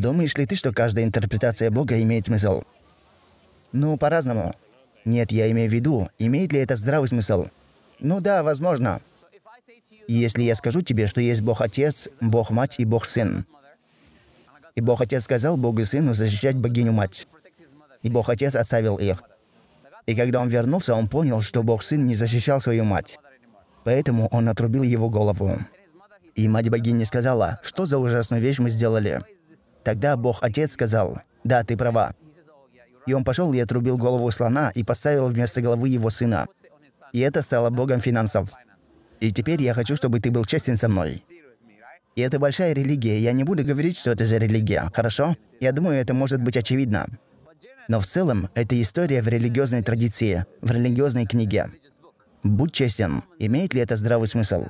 Думаешь ли ты, что каждая интерпретация Бога имеет смысл? Ну, по-разному. Нет, я имею в виду, имеет ли это здравый смысл? Ну да, возможно. Если я скажу тебе, что есть Бог Отец, Бог Мать и Бог Сын. И Бог Отец сказал Богу Сыну защищать богиню Мать. И Бог Отец оставил их. И когда он вернулся, он понял, что Бог Сын не защищал свою мать. Поэтому он отрубил его голову. И мать богини сказала, что за ужасную вещь мы сделали. Тогда Бог-Отец сказал, «Да, ты права». И он пошел и отрубил голову слона и поставил вместо головы его сына. И это стало богом финансов. И теперь я хочу, чтобы ты был честен со мной. И это большая религия, я не буду говорить, что это за религия, хорошо? Я думаю, это может быть очевидно. Но в целом, это история в религиозной традиции, в религиозной книге. Будь честен, имеет ли это здравый смысл?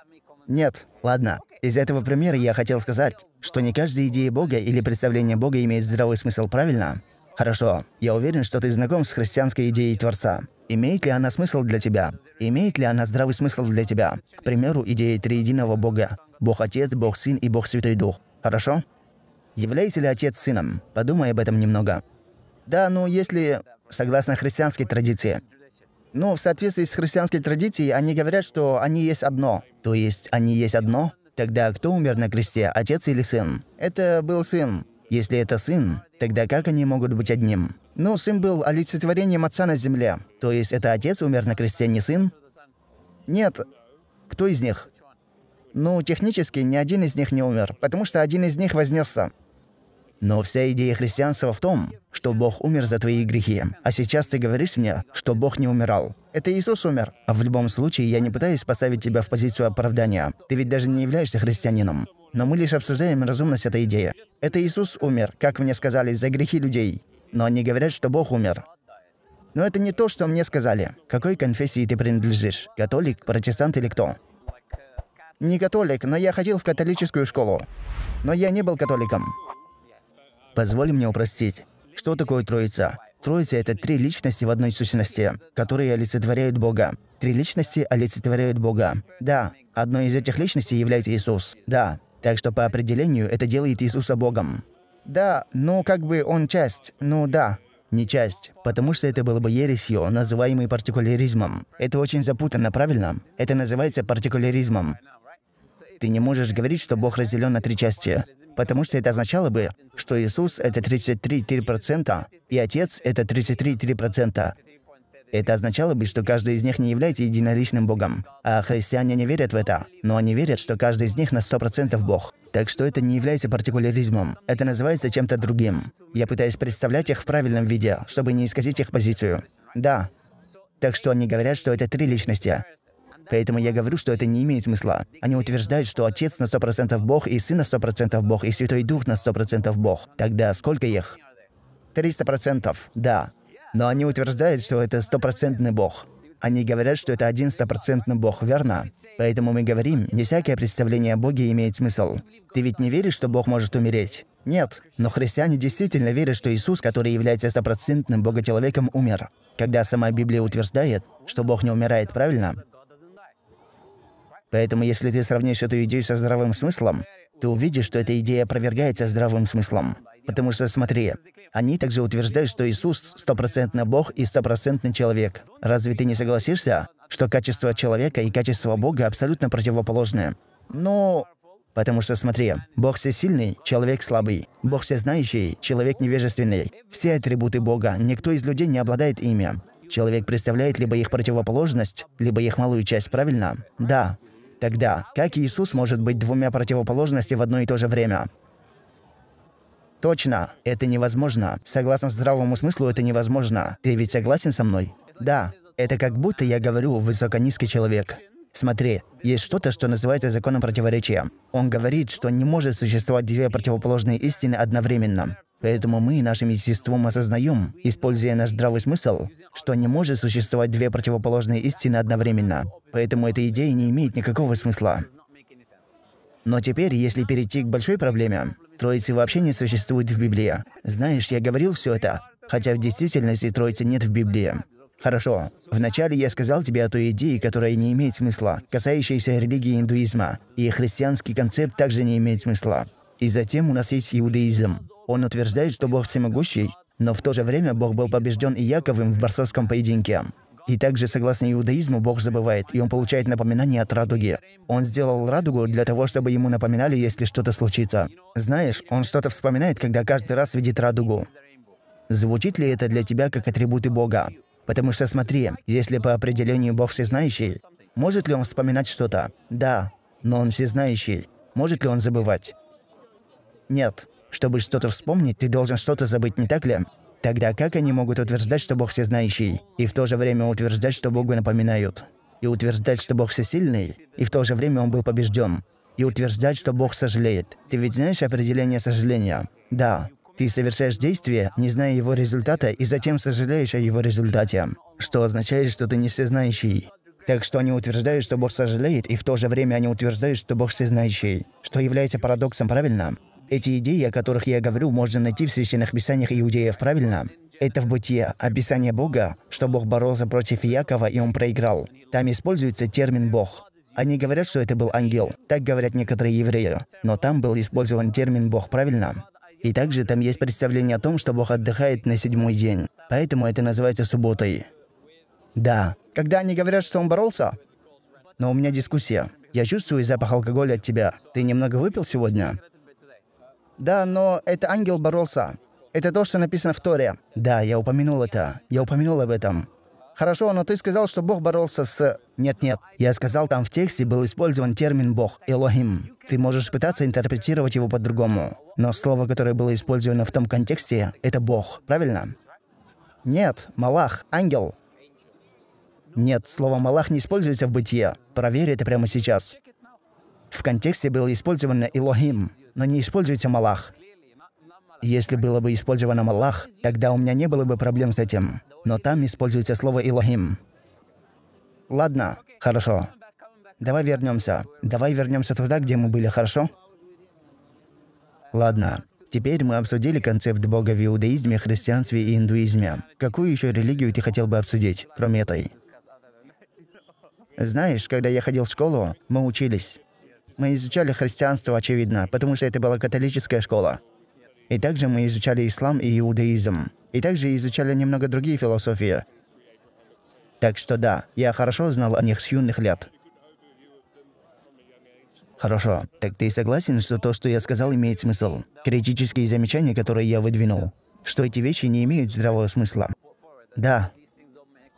Нет, ладно. Из этого примера я хотел сказать, что не каждая идея Бога или представление Бога имеет здравый смысл, правильно? Хорошо, я уверен, что ты знаком с христианской идеей Творца. Имеет ли она смысл для тебя? Имеет ли она здравый смысл для тебя? К примеру, идея триединого Бога. Бог Отец, Бог Сын и Бог Святой Дух. Хорошо? Является ли Отец Сыном? Подумай об этом немного. Да, ну если... Согласно христианской традиции, ну, в соответствии с христианской традицией, они говорят, что они есть одно. То есть, они есть одно? Тогда кто умер на кресте, отец или сын? Это был сын. Если это сын, тогда как они могут быть одним? Ну, сын был олицетворением отца на земле. То есть, это отец умер на кресте, не сын? Нет. Кто из них? Ну, технически ни один из них не умер, потому что один из них вознесся. Но вся идея христианства в том, что Бог умер за твои грехи. А сейчас ты говоришь мне, что Бог не умирал. Это Иисус умер. А в любом случае, я не пытаюсь поставить тебя в позицию оправдания. Ты ведь даже не являешься христианином. Но мы лишь обсуждаем разумность этой идеи. Это Иисус умер, как мне сказали, за грехи людей. Но они говорят, что Бог умер. Но это не то, что мне сказали. Какой конфессии ты принадлежишь? Католик, протестант или кто? Не католик, но я ходил в католическую школу. Но я не был католиком. Позволь мне упростить. Что такое Троица? Троица – это три личности в одной сущности, которые олицетворяют Бога. Три личности олицетворяют Бога. Да, одной из этих личностей является Иисус. Да, так что по определению это делает Иисуса Богом. Да, ну как бы он часть, ну да. Не часть, потому что это было бы ересью, называемой партикуляризмом. Это очень запутанно, правильно? Это называется партикуляризмом. Ты не можешь говорить, что Бог разделен на три части потому что это означало бы, что Иисус — это 33,3%, и Отец — это 33,3%. Это означало бы, что каждый из них не является единоличным Богом. А христиане не верят в это, но они верят, что каждый из них на 100% Бог. Так что это не является партикуляризмом, это называется чем-то другим. Я пытаюсь представлять их в правильном виде, чтобы не исказить их позицию. Да. Так что они говорят, что это три личности. Поэтому я говорю, что это не имеет смысла. Они утверждают, что Отец на 100% Бог, и Сын на 100% Бог, и Святой Дух на 100% Бог. Тогда сколько их? 300%, да. Но они утверждают, что это стопроцентный Бог. Они говорят, что это один стопроцентный Бог, верно? Поэтому мы говорим, не всякое представление о Боге имеет смысл. Ты ведь не веришь, что Бог может умереть? Нет, но христиане действительно верят, что Иисус, который является стопроцентным богочеловеком, умер. Когда сама Библия утверждает, что Бог не умирает, правильно? Поэтому, если ты сравнишь эту идею со здравым смыслом, ты увидишь, что эта идея опровергается здравым смыслом. Потому что, смотри, они также утверждают, что Иисус стопроцентно Бог и стопроцентный человек. Разве ты не согласишься, что качество человека и качество Бога абсолютно противоположны? Ну, Потому что, смотри, Бог всесильный, человек слабый. Бог всезнающий, человек невежественный. Все атрибуты Бога, никто из людей не обладает ими. Человек представляет либо их противоположность, либо их малую часть, правильно? Да. Тогда, как Иисус может быть двумя противоположностями в одно и то же время? Точно, это невозможно. Согласно здравому смыслу, это невозможно. Ты ведь согласен со мной? Да. Это как будто я говорю «высоконизкий человек». Смотри, есть что-то, что называется законом противоречия. Он говорит, что не может существовать две противоположные истины одновременно. Поэтому мы нашим естеством осознаем, используя наш здравый смысл, что не может существовать две противоположные истины одновременно. Поэтому эта идея не имеет никакого смысла. Но теперь, если перейти к большой проблеме, Троицы вообще не существует в Библии. Знаешь, я говорил все это, хотя в действительности Троицы нет в Библии. Хорошо. Вначале я сказал тебе о той идее, которая не имеет смысла, касающейся религии индуизма. И христианский концепт также не имеет смысла. И затем у нас есть иудаизм. Он утверждает, что Бог всемогущий, но в то же время Бог был побежден и Яковым в борцовском поединке. И также, согласно иудаизму, Бог забывает, и он получает напоминание от радуги. Он сделал радугу для того, чтобы ему напоминали, если что-то случится. Знаешь, он что-то вспоминает, когда каждый раз видит радугу. Звучит ли это для тебя как атрибуты Бога? Потому что смотри, если по определению Бог всезнающий, может ли он вспоминать что-то? Да, но он всезнающий. Может ли он забывать? Нет. Чтобы что-то вспомнить, ты должен что-то забыть, не так ли? Тогда как они могут утверждать, что Бог всезнающий, и в то же время утверждать, что Богу напоминают? И утверждать, что Бог всесильный, и в то же время Он был побежден? И утверждать, что Бог сожалеет? Ты ведь знаешь определение сожаления? Да. Ты совершаешь действие, не зная его результата, и затем сожалеешь о его результате, что означает, что ты не всезнающий. Так что они утверждают, что Бог сожалеет, и в то же время они утверждают, что Бог всезнающий, что является парадоксом, правильно? Эти идеи, о которых я говорю, можно найти в священных писаниях иудеев, правильно? Это в Бытие, описание Бога, что Бог боролся против Якова, и он проиграл. Там используется термин «Бог». Они говорят, что это был ангел. Так говорят некоторые евреи. Но там был использован термин «Бог», правильно? И также там есть представление о том, что Бог отдыхает на седьмой день. Поэтому это называется субботой. Да. Когда они говорят, что он боролся? Но у меня дискуссия. Я чувствую запах алкоголя от тебя. Ты немного выпил сегодня? Да, но это ангел боролся. Это то, что написано в Торе. Да, я упомянул это. Я упомянул об этом. Хорошо, но ты сказал, что Бог боролся с... Нет-нет, я сказал, там в тексте был использован термин «Бог» — «Элохим». Ты можешь пытаться интерпретировать его по-другому. Но слово, которое было использовано в том контексте, это «Бог», правильно? Нет, «Малах», «Ангел». Нет, слово «Малах» не используется в бытие. Проверь это прямо сейчас. В контексте было использовано «Элохим» но не используйте Малах. Если было бы использовано Малах, тогда у меня не было бы проблем с этим. Но там используется слово Илохим. Ладно, хорошо. Давай вернемся. Давай вернемся туда, где мы были, хорошо? Ладно. Теперь мы обсудили концепт Бога в иудаизме, христианстве и индуизме. Какую еще религию ты хотел бы обсудить, кроме этой? Знаешь, когда я ходил в школу, мы учились. Мы изучали христианство, очевидно, потому что это была католическая школа. И также мы изучали ислам и иудаизм. И также изучали немного другие философии. Так что да, я хорошо знал о них с юных лет. Хорошо. Так ты согласен, что то, что я сказал, имеет смысл? Критические замечания, которые я выдвинул, что эти вещи не имеют здравого смысла. Да,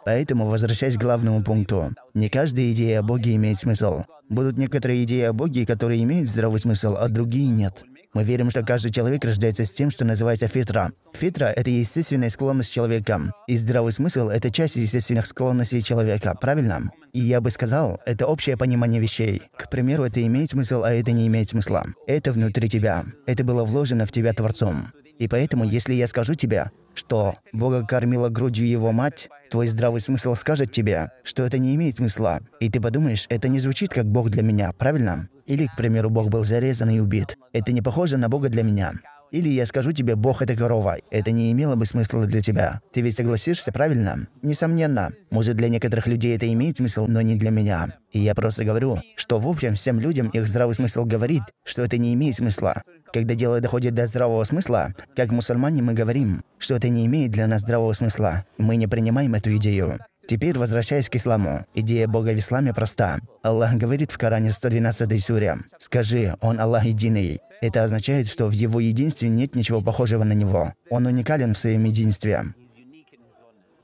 Поэтому, возвращаясь к главному пункту, не каждая идея о Боге имеет смысл. Будут некоторые идеи о Боге, которые имеют здравый смысл, а другие нет. Мы верим, что каждый человек рождается с тем, что называется фитра. Фитра – это естественная склонность человека. И здравый смысл – это часть естественных склонностей человека, правильно? И я бы сказал, это общее понимание вещей. К примеру, это имеет смысл, а это не имеет смысла. Это внутри тебя. Это было вложено в тебя Творцом. И поэтому, если я скажу тебе, что Бога кормила грудью его мать, твой здравый смысл скажет тебе, что это не имеет смысла. И ты подумаешь, это не звучит как Бог для меня, правильно? Или, к примеру, Бог был зарезан и убит. Это не похоже на Бога для меня. Или я скажу тебе, Бог это корова. Это не имело бы смысла для тебя. Ты ведь согласишься, правильно? Несомненно. Может, для некоторых людей это имеет смысл, но не для меня. И я просто говорю, что в общем всем людям их здравый смысл говорит, что это не имеет смысла. Когда дело доходит до здравого смысла, как мусульмане мы говорим, что это не имеет для нас здравого смысла. Мы не принимаем эту идею. Теперь возвращаясь к исламу. Идея Бога в исламе проста. Аллах говорит в Коране 112 суре. «Скажи, Он Аллах единый». Это означает, что в Его единстве нет ничего похожего на Него. Он уникален в своем единстве.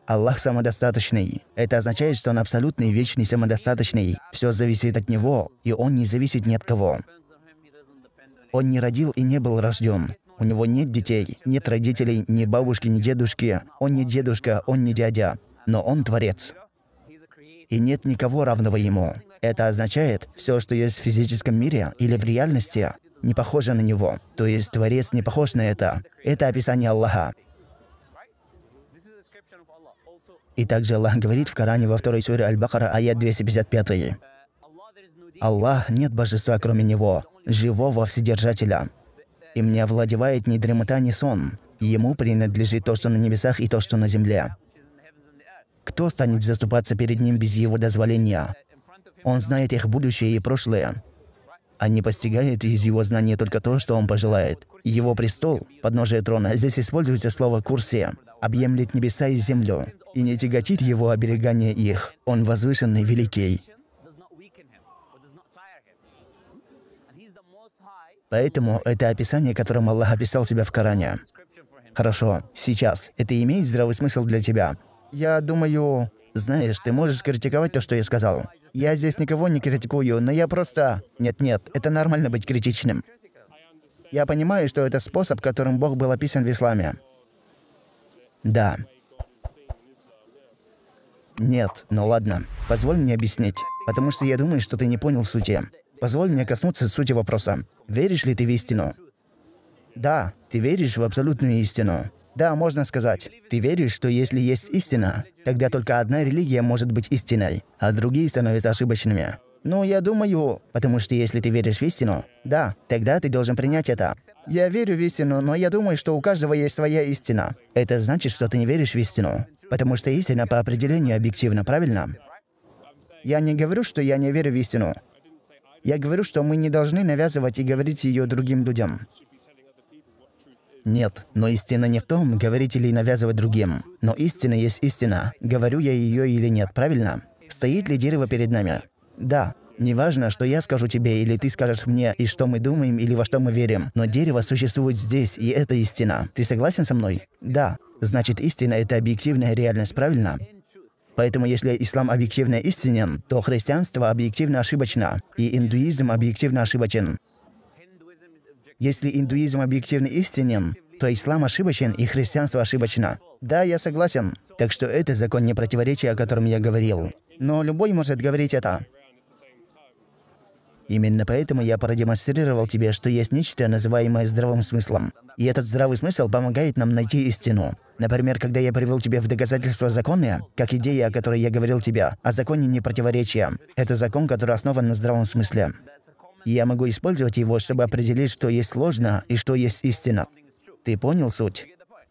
Аллах самодостаточный. Это означает, что Он абсолютный, вечный, самодостаточный. Все зависит от Него, и Он не зависит ни от кого. Он не родил и не был рожден. У него нет детей, нет родителей, ни бабушки, ни дедушки. Он не дедушка, он не дядя. Но он творец. И нет никого равного ему. Это означает, все, что есть в физическом мире или в реальности, не похоже на него. То есть Творец не похож на это. Это описание Аллаха. И также Аллах говорит в Коране во второй суре Аль-Бахара, аят 255. Аллах нет божества, кроме Него живого Вседержателя. И мне овладевает ни дремота, ни сон. Ему принадлежит то, что на небесах и то, что на земле. Кто станет заступаться перед ним без его дозволения? Он знает их будущее и прошлое. Они постигают из его знания только то, что он пожелает. Его престол, подножие трона, здесь используется слово «курсия», объемлет небеса и землю, и не тяготит его оберегание их. Он возвышенный, великий, Поэтому это описание, которым Аллах описал себя в Коране. Хорошо, сейчас. Это имеет здравый смысл для тебя? Я думаю... Знаешь, ты можешь критиковать то, что я сказал. Я здесь никого не критикую, но я просто... Нет-нет, это нормально быть критичным. Я понимаю, что это способ, которым Бог был описан в исламе. Да. Нет, ну ладно. Позволь мне объяснить. Потому что я думаю, что ты не понял сути. Позволь мне коснуться сути вопроса. Веришь ли ты в истину? Да, ты веришь в абсолютную истину. Да, можно сказать. Ты веришь, что если есть истина, тогда только одна религия может быть истиной, а другие становятся ошибочными. Ну, я думаю, потому что если ты веришь в истину, да, тогда ты должен принять это. Я верю в истину, но я думаю, что у каждого есть своя истина. Это значит, что ты не веришь в истину, потому что истина по определению объективна, правильно? Я не говорю, что я не верю в истину. Я говорю, что мы не должны навязывать и говорить ее другим людям. Нет, но истина не в том, говорить или навязывать другим. Но истина есть истина. Говорю я ее или нет, правильно? Стоит ли дерево перед нами? Да. Неважно, что я скажу тебе или ты скажешь мне, и что мы думаем или во что мы верим, но дерево существует здесь, и это истина. Ты согласен со мной? Да. Значит, истина – это объективная реальность, правильно? Поэтому если ислам объективно истинен, то христианство объективно ошибочно, и индуизм объективно ошибочен. Если индуизм объективно истинен, то ислам ошибочен и христианство ошибочно. Да, я согласен. Так что это закон непротиворечия, о котором я говорил. Но любой может говорить это. Именно поэтому я продемонстрировал тебе, что есть нечто, называемое здравым смыслом. И этот здравый смысл помогает нам найти истину. Например, когда я привел тебе в доказательство законы, как идея, о которой я говорил тебе, о законе непротиворечия. Это закон, который основан на здравом смысле. я могу использовать его, чтобы определить, что есть ложно и что есть истина. Ты понял суть?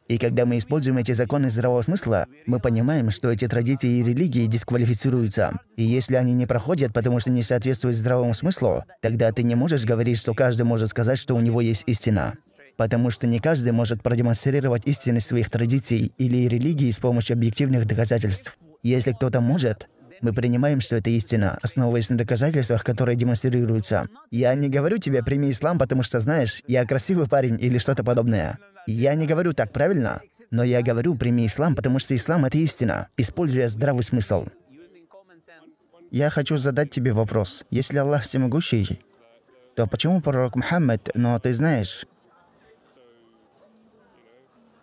И когда мы используем эти законы здравого смысла, мы понимаем, что эти традиции и религии дисквалифицируются. И если они не проходят, потому что не соответствуют здравому смыслу, тогда ты не можешь говорить, что каждый может сказать, что у него есть истина. Потому что не каждый может продемонстрировать истинность своих традиций или религии с помощью объективных доказательств. Если кто-то может, мы принимаем, что это истина, основываясь на доказательствах, которые демонстрируются. Я не говорю тебе, прими ислам, потому что знаешь, я красивый парень или что-то подобное. Я не говорю так правильно, но я говорю «прими ислам», потому что ислам — это истина, используя здравый смысл. Я хочу задать тебе вопрос. Если Аллах всемогущий, то почему пророк Мухаммад, но ты знаешь,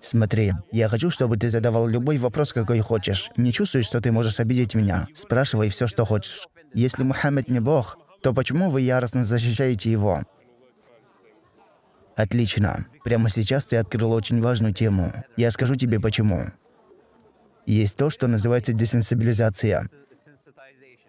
Смотри, я хочу, чтобы ты задавал любой вопрос, какой хочешь. Не чувствуешь, что ты можешь обидеть меня. Спрашивай все, что хочешь. Если Мухаммед не Бог, то почему вы яростно защищаете его? Отлично. Прямо сейчас ты открыл очень важную тему. Я скажу тебе почему. Есть то, что называется десенсибилизация.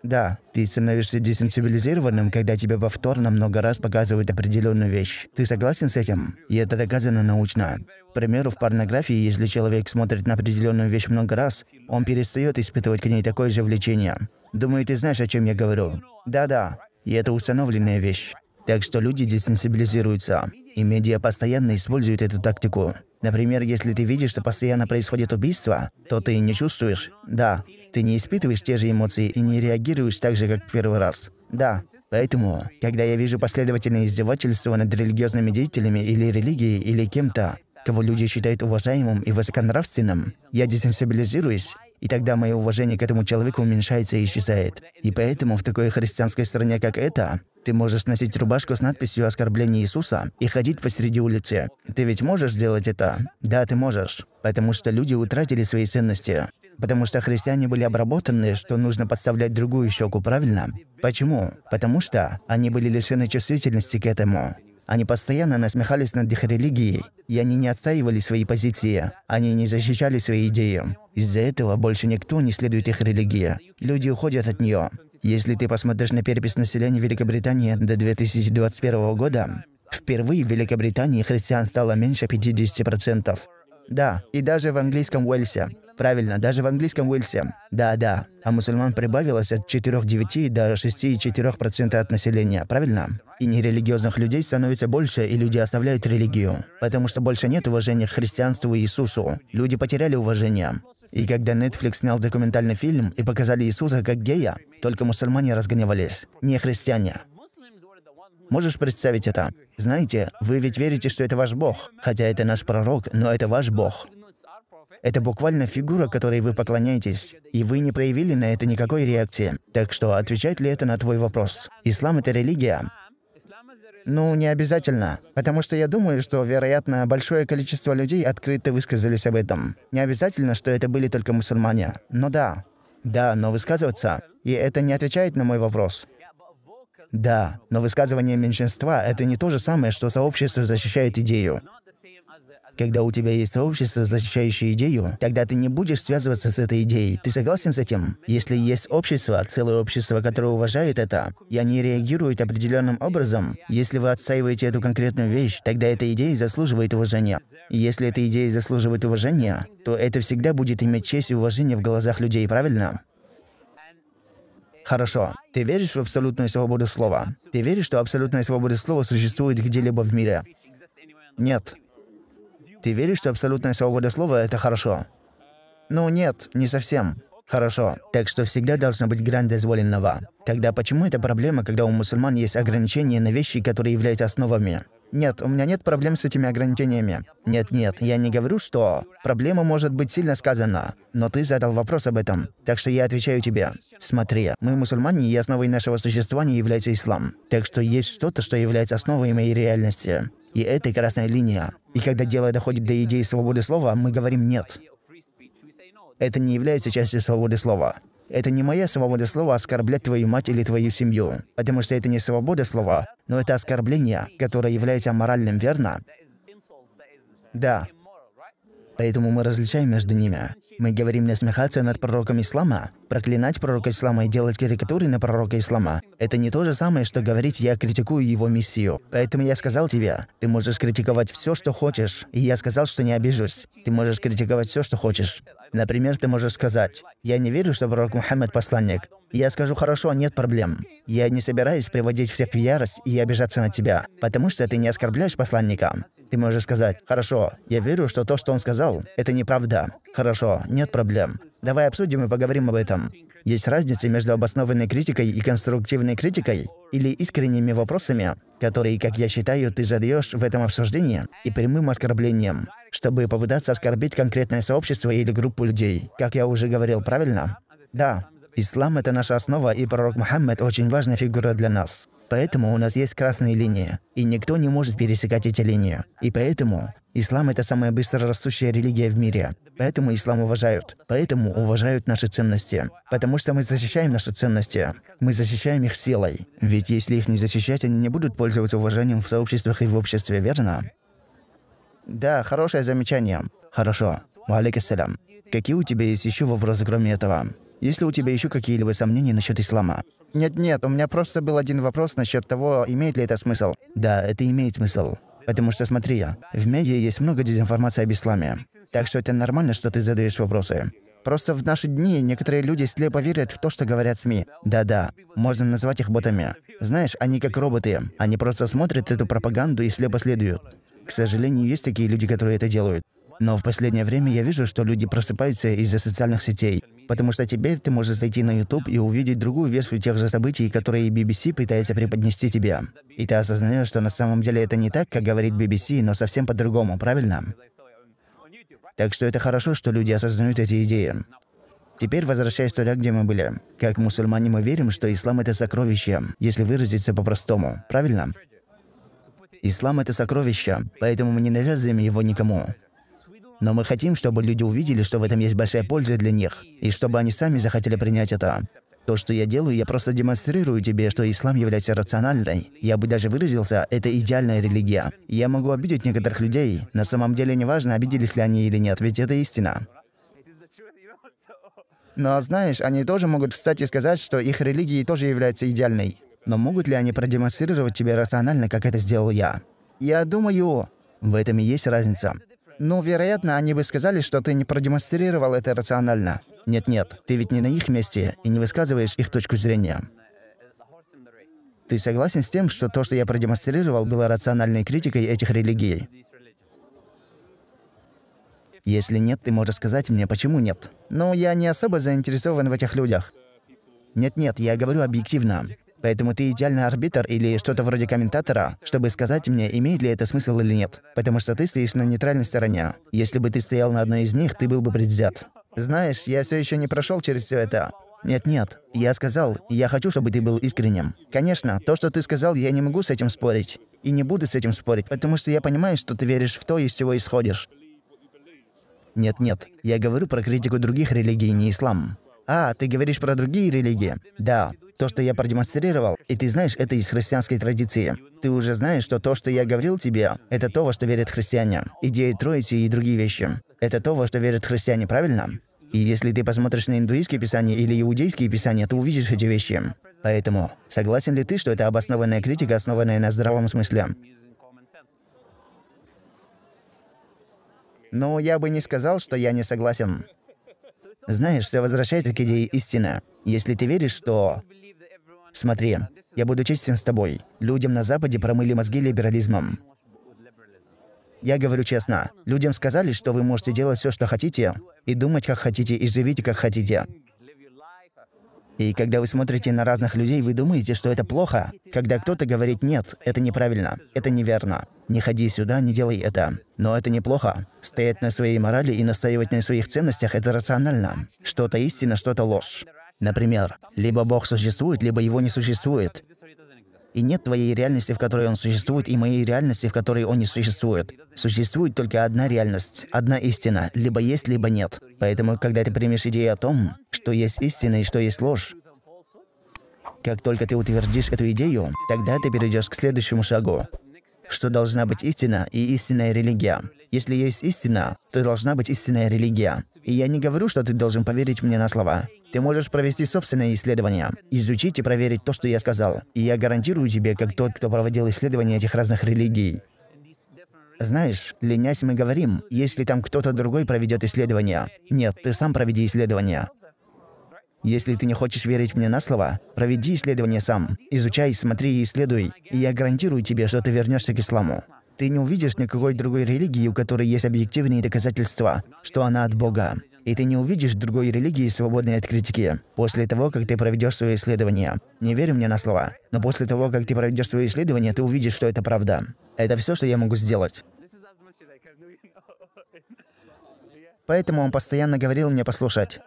Да, ты становишься десенсибилизированным, когда тебе повторно много раз показывают определенную вещь. Ты согласен с этим? И это доказано научно. К примеру, в порнографии, если человек смотрит на определенную вещь много раз, он перестает испытывать к ней такое же влечение. Думаю, ты знаешь, о чем я говорю. Да-да, и это установленная вещь. Так что люди десенсибилизируются. И медиа постоянно используют эту тактику. Например, если ты видишь, что постоянно происходит убийство, то ты не чувствуешь. Да, ты не испытываешь те же эмоции и не реагируешь так же, как в первый раз. Да. Поэтому, когда я вижу последовательное издевательство над религиозными деятелями или религией или кем-то, кого люди считают уважаемым и высоконравственным, я десенсибилизируюсь, и тогда мое уважение к этому человеку уменьшается и исчезает. И поэтому в такой христианской стране, как эта, ты можешь носить рубашку с надписью «Оскорбление Иисуса» и ходить посреди улицы. Ты ведь можешь сделать это? Да, ты можешь. Потому что люди утратили свои ценности. Потому что христиане были обработаны, что нужно подставлять другую щеку, правильно? Почему? Потому что они были лишены чувствительности к этому. Они постоянно насмехались над их религией, и они не отстаивали свои позиции, они не защищали свои идеи. Из-за этого больше никто не следует их религии. Люди уходят от нее. Если ты посмотришь на перепись населения Великобритании до 2021 года, впервые в Великобритании христиан стало меньше 50%. Да, и даже в английском Уэльсе. Правильно, даже в английском Уэльсе. Да-да. А мусульман прибавилось от 4,9 до 6,4% от населения, правильно? И нерелигиозных людей становится больше, и люди оставляют религию. Потому что больше нет уважения к христианству и Иисусу. Люди потеряли уважение. И когда Netflix снял документальный фильм и показали Иисуса как гея, только мусульмане разгневались, не христиане. Можешь представить это? Знаете, вы ведь верите, что это ваш Бог. Хотя это наш пророк, но это ваш Бог. Это буквально фигура, которой вы поклоняетесь, и вы не проявили на это никакой реакции. Так что отвечает ли это на твой вопрос? Ислам — это религия, ну, не обязательно. Потому что я думаю, что, вероятно, большое количество людей открыто высказались об этом. Не обязательно, что это были только мусульмане. Но ну да. Да, но высказываться. И это не отвечает на мой вопрос. Да, но высказывание меньшинства — это не то же самое, что сообщество защищает идею. Когда у тебя есть сообщество, защищающее идею, тогда ты не будешь связываться с этой идеей. Ты согласен с этим? Если есть общество, целое общество, которое уважает это, и они реагируют определенным образом, если вы отстаиваете эту конкретную вещь, тогда эта идея заслуживает уважения. И если эта идея заслуживает уважения, то это всегда будет иметь честь и уважение в глазах людей, правильно? Хорошо. Ты веришь в абсолютную свободу слова? Ты веришь, что абсолютная свобода слова существует где-либо в мире? Нет. Ты веришь, что абсолютная свобода слова – это хорошо? Ну нет, не совсем. Хорошо, так что всегда должна быть грань дозволенного. Тогда почему это проблема, когда у мусульман есть ограничения на вещи, которые являются основами? Нет, у меня нет проблем с этими ограничениями. Нет-нет, я не говорю, что проблема может быть сильно сказана, но ты задал вопрос об этом, так что я отвечаю тебе. Смотри, мы мусульмане, и основой нашего существования является ислам. Так что есть что-то, что является основой моей реальности. И это красная линия. И когда дело доходит до идеи свободы слова, мы говорим «нет». Это не является частью свободы слова. Это не моя свобода слова оскорблять твою мать или твою семью, потому что это не свобода слова, но это оскорбление, которое является моральным, верно? Да. Поэтому мы различаем между ними. Мы говорим насмехаться над пророком ислама, проклинать пророка ислама и делать карикатуры на пророка ислама. Это не то же самое, что говорить «я критикую его миссию». Поэтому я сказал тебе, ты можешь критиковать все, что хочешь, и я сказал, что не обижусь. Ты можешь критиковать все, что хочешь. Например, ты можешь сказать, «Я не верю, что пророк Мухаммед – посланник». Я скажу, «Хорошо, нет проблем. Я не собираюсь приводить всех в ярость и обижаться на тебя, потому что ты не оскорбляешь посланника». Ты можешь сказать, «Хорошо, я верю, что то, что он сказал, это неправда». «Хорошо, нет проблем. Давай обсудим и поговорим об этом». Есть разница между обоснованной критикой и конструктивной критикой или искренними вопросами, которые, как я считаю, ты задаешь в этом обсуждении, и прямым оскорблением, чтобы попытаться оскорбить конкретное сообщество или группу людей. Как я уже говорил, правильно? Да. Ислам — это наша основа, и пророк Мухаммед — очень важная фигура для нас. Поэтому у нас есть красные линии, и никто не может пересекать эти линии. И поэтому ислам – это самая быстро растущая религия в мире. Поэтому ислам уважают. Поэтому уважают наши ценности. Потому что мы защищаем наши ценности. Мы защищаем их силой. Ведь если их не защищать, они не будут пользоваться уважением в сообществах и в обществе, верно? Да, хорошее замечание. Хорошо. Валикассалям. Какие у тебя есть еще вопросы, кроме этого? Есть ли у тебя еще какие-либо сомнения насчет ислама? Нет-нет, у меня просто был один вопрос насчет того, имеет ли это смысл. Да, это имеет смысл. Потому что, смотри, в медиа есть много дезинформации об исламе. Так что это нормально, что ты задаешь вопросы. Просто в наши дни некоторые люди слепо верят в то, что говорят СМИ. Да-да, можно назвать их ботами. Знаешь, они как роботы. Они просто смотрят эту пропаганду и слепо следуют. К сожалению, есть такие люди, которые это делают. Но в последнее время я вижу, что люди просыпаются из-за социальных сетей. Потому что теперь ты можешь зайти на YouTube и увидеть другую версию тех же событий, которые BBC пытается преподнести тебе. И ты осознаешь, что на самом деле это не так, как говорит BBC, но совсем по-другому, правильно? Так что это хорошо, что люди осознают эти идеи. Теперь возвращаясь туда, где мы были. Как мусульмане мы верим, что ислам – это сокровище, если выразиться по-простому, правильно? Ислам – это сокровище, поэтому мы не навязываем его никому. Но мы хотим, чтобы люди увидели, что в этом есть большая польза для них, и чтобы они сами захотели принять это. То, что я делаю, я просто демонстрирую тебе, что ислам является рациональной. Я бы даже выразился, это идеальная религия. Я могу обидеть некоторых людей. На самом деле неважно, обиделись ли они или нет, ведь это истина. Но знаешь, они тоже могут встать и сказать, что их религия тоже является идеальной. Но могут ли они продемонстрировать тебе рационально, как это сделал я? Я думаю, в этом и есть разница. Ну, вероятно, они бы сказали, что ты не продемонстрировал это рационально. Нет-нет, ты ведь не на их месте и не высказываешь их точку зрения. Ты согласен с тем, что то, что я продемонстрировал, было рациональной критикой этих религий? Если нет, ты можешь сказать мне, почему нет. Но я не особо заинтересован в этих людях. Нет-нет, я говорю объективно. Поэтому ты идеальный арбитр или что-то вроде комментатора, чтобы сказать мне, имеет ли это смысл или нет. Потому что ты стоишь на нейтральной стороне. Если бы ты стоял на одной из них, ты был бы предвзят. Знаешь, я все еще не прошел через все это. Нет-нет, я сказал, я хочу, чтобы ты был искренним. Конечно, то, что ты сказал, я не могу с этим спорить. И не буду с этим спорить, потому что я понимаю, что ты веришь в то, из чего исходишь. Нет-нет, я говорю про критику других религий, не ислам. А, ты говоришь про другие религии? Да. То, что я продемонстрировал, и ты знаешь, это из христианской традиции. Ты уже знаешь, что то, что я говорил тебе, это то, во что верят христиане. Идеи Троицы и другие вещи. Это то, во что верят христиане, правильно? И если ты посмотришь на индуистские писания или иудейские писания, ты увидишь эти вещи. Поэтому, согласен ли ты, что это обоснованная критика, основанная на здравом смысле? Но я бы не сказал, что я не согласен. Знаешь, все возвращается к идее истина. Если ты веришь, что, Смотри, я буду честен с тобой. Людям на Западе промыли мозги либерализмом. Я говорю честно, людям сказали, что вы можете делать все, что хотите, и думать, как хотите, и живите, как хотите. И когда вы смотрите на разных людей, вы думаете, что это плохо. Когда кто-то говорит «нет, это неправильно, это неверно». Не ходи сюда, не делай это. Но это неплохо. Стоять на своей морали и настаивать на своих ценностях – это рационально. Что-то истина, что-то ложь. Например, либо Бог существует, либо его не существует. И нет твоей реальности, в которой он существует, и моей реальности, в которой он не существует. Существует только одна реальность, одна истина. Либо есть, либо нет. Поэтому, когда ты примешь идею о том, что есть истина и что есть ложь, как только ты утвердишь эту идею, тогда ты перейдешь к следующему шагу, что должна быть истина и истинная религия. Если есть истина, то должна быть истинная религия. И я не говорю, что ты должен поверить мне на слова. Ты можешь провести собственное исследование, изучить и проверить то, что я сказал. И я гарантирую тебе, как тот, кто проводил исследования этих разных религий. Знаешь, ленясь мы говорим, если там кто-то другой проведет исследование. Нет, ты сам проведи исследование. Если ты не хочешь верить мне на слово, проведи исследование сам. Изучай, смотри и исследуй. И я гарантирую тебе, что ты вернешься к исламу. Ты не увидишь никакой другой религии, у которой есть объективные доказательства, что она от Бога и ты не увидишь другой религии, свободной от критики, после того, как ты проведешь свое исследование. Не верь мне на слова, но после того, как ты проведешь свое исследование, ты увидишь, что это правда. Это все, что я могу сделать. Поэтому он постоянно говорил мне послушать.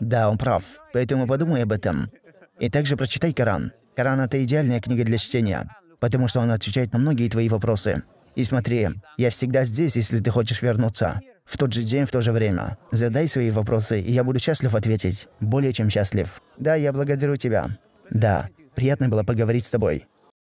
Да, он прав. Поэтому подумай об этом. И также прочитай Коран. Коран – это идеальная книга для чтения, потому что он отвечает на многие твои вопросы. И смотри, я всегда здесь, если ты хочешь вернуться. В тот же день, в то же время. Задай свои вопросы, и я буду счастлив ответить. Более чем счастлив. Да, я благодарю тебя. Да, приятно было поговорить с тобой.